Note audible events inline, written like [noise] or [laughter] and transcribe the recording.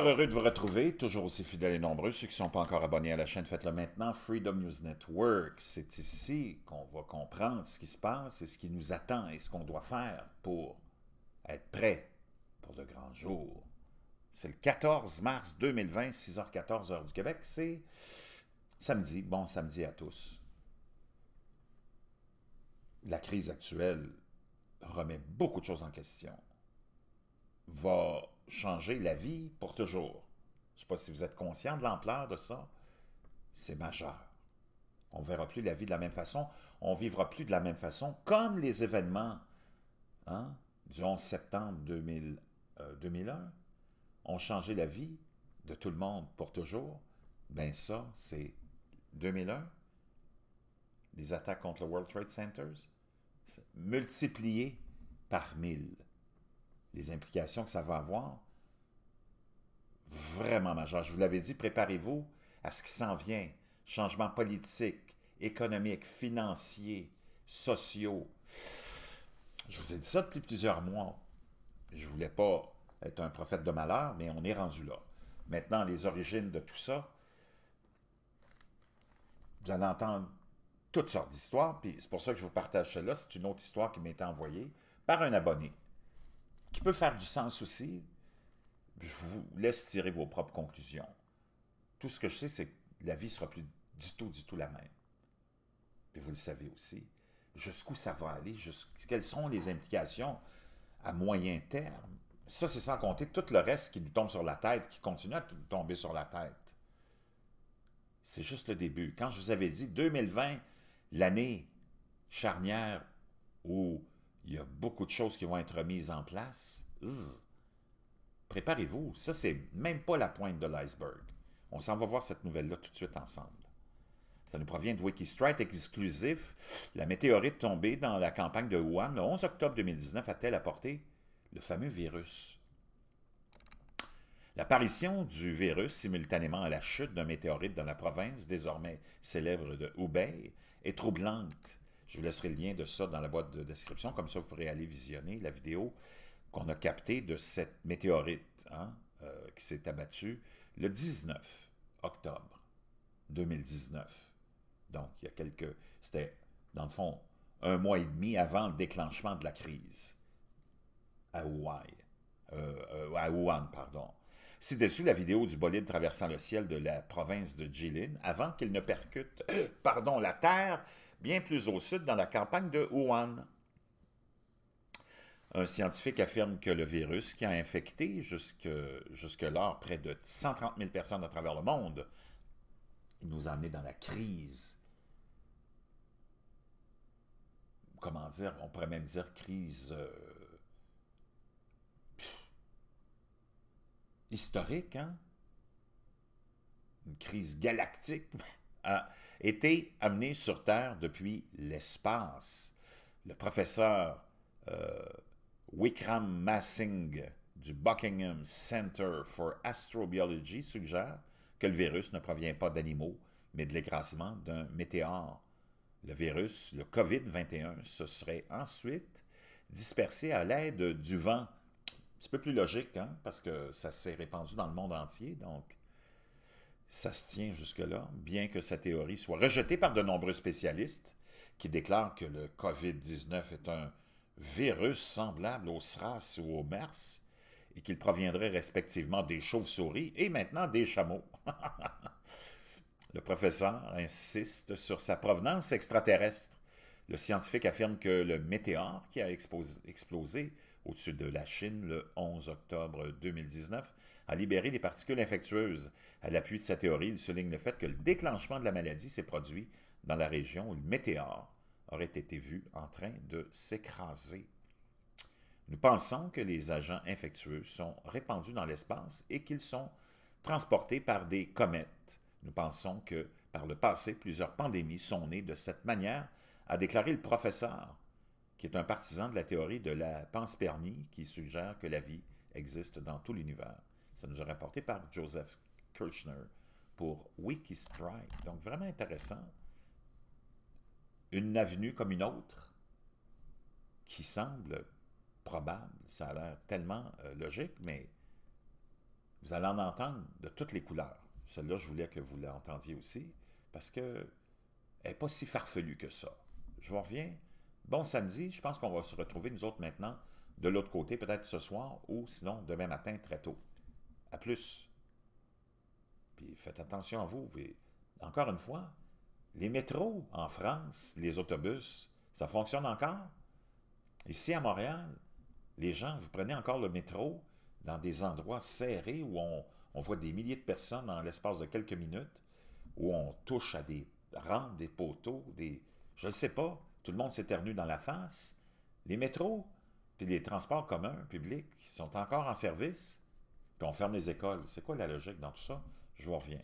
heureux de vous retrouver, toujours aussi fidèles et nombreux. Ceux qui ne sont pas encore abonnés à la chaîne, faites-le maintenant. Freedom News Network, c'est ici qu'on va comprendre ce qui se passe et ce qui nous attend et ce qu'on doit faire pour être prêt pour le grand jour. C'est le 14 mars 2020, 6h14 h du Québec. C'est samedi. Bon samedi à tous. La crise actuelle remet beaucoup de choses en question. Va changer la vie pour toujours. Je ne sais pas si vous êtes conscient de l'ampleur de ça. C'est majeur. On ne verra plus la vie de la même façon, on vivra plus de la même façon, comme les événements hein, du 11 septembre 2001 euh, ont changé la vie de tout le monde pour toujours. Ben ça, c'est 2001, les attaques contre le World Trade Centers, multipliées par mille les implications que ça va avoir, vraiment majeur. Je vous l'avais dit, préparez-vous à ce qui s'en vient. Changements politiques, économiques, financiers, sociaux. Je vous ai dit ça depuis plusieurs mois. Je voulais pas être un prophète de malheur, mais on est rendu là. Maintenant, les origines de tout ça, vous allez entendre toutes sortes d'histoires, puis c'est pour ça que je vous partage cela. C'est une autre histoire qui m'a été envoyée par un abonné qui peut faire du sens aussi. Je vous laisse tirer vos propres conclusions. Tout ce que je sais, c'est que la vie sera plus du tout, du tout la même. Puis vous le savez aussi. Jusqu'où ça va aller, quelles sont les implications à moyen terme. Ça, c'est sans compter tout le reste qui nous tombe sur la tête, qui continue à nous tomber sur la tête. C'est juste le début. Quand je vous avais dit 2020, l'année charnière où il y a beaucoup de choses qui vont être mises en place. Préparez-vous, ça c'est même pas la pointe de l'iceberg. On s'en va voir cette nouvelle-là tout de suite ensemble. Ça nous provient de Wikistrite exclusif. La météorite tombée dans la campagne de Wuhan le 11 octobre 2019 a-t-elle apporté le fameux virus? L'apparition du virus simultanément à la chute d'un météorite dans la province désormais célèbre de Hubei est troublante je vous laisserai le lien de ça dans la boîte de description. Comme ça, vous pourrez aller visionner la vidéo qu'on a captée de cette météorite hein, euh, qui s'est abattue le 19 octobre 2019. Donc, il y a quelques... C'était, dans le fond, un mois et demi avant le déclenchement de la crise à Hawaï. Euh, euh, Wuhan, pardon. C'est dessus la vidéo du bolide traversant le ciel de la province de Jilin avant qu'il ne percute, [coughs] pardon, la terre bien plus au sud, dans la campagne de Wuhan. Un scientifique affirme que le virus qui a infecté jusque, jusque là près de 130 000 personnes à travers le monde nous a amené dans la crise. Comment dire On pourrait même dire crise euh, historique, hein Une crise galactique. [laughs] a été amené sur Terre depuis l'espace. Le professeur euh, Massing du Buckingham Center for Astrobiology suggère que le virus ne provient pas d'animaux, mais de l'écrasement d'un météore. Le virus, le COVID-21, se serait ensuite dispersé à l'aide du vent. Un peu plus logique, hein, parce que ça s'est répandu dans le monde entier, donc ça se tient jusque-là, bien que sa théorie soit rejetée par de nombreux spécialistes qui déclarent que le COVID-19 est un virus semblable au SRAS ou au MERS et qu'il proviendrait respectivement des chauves-souris et maintenant des chameaux. [laughs] le professeur insiste sur sa provenance extraterrestre. Le scientifique affirme que le météore qui a explosé au sud de la Chine le 11 octobre 2019, a libéré des particules infectieuses. À l'appui de sa théorie, il souligne le fait que le déclenchement de la maladie s'est produit dans la région où le météore aurait été vu en train de s'écraser. Nous pensons que les agents infectieux sont répandus dans l'espace et qu'ils sont transportés par des comètes. Nous pensons que, par le passé, plusieurs pandémies sont nées de cette manière, a déclaré le professeur qui est un partisan de la théorie de la panspermie qui suggère que la vie existe dans tout l'univers. Ça nous a rapporté par Joseph Kirchner pour Wikistrike. Donc, vraiment intéressant. Une avenue comme une autre qui semble probable. Ça a l'air tellement euh, logique, mais vous allez en entendre de toutes les couleurs. Celle-là, je voulais que vous l'entendiez aussi parce que n'est pas si farfelue que ça. Je vous reviens Bon samedi, je pense qu'on va se retrouver, nous autres, maintenant, de l'autre côté, peut-être ce soir ou sinon demain matin très tôt. À plus. Puis faites attention à vous. encore une fois, les métros en France, les autobus, ça fonctionne encore. Ici à Montréal, les gens, vous prenez encore le métro dans des endroits serrés où on, voit des milliers de personnes dans l'espace de quelques minutes, où on touche à des rampes, des poteaux, des... Je ne sais pas tout le monde s'éternue dans la face. Les métros, les transports communs, publics, sont encore en service, puis on ferme les écoles. C'est quoi la logique dans tout ça? Je vous reviens.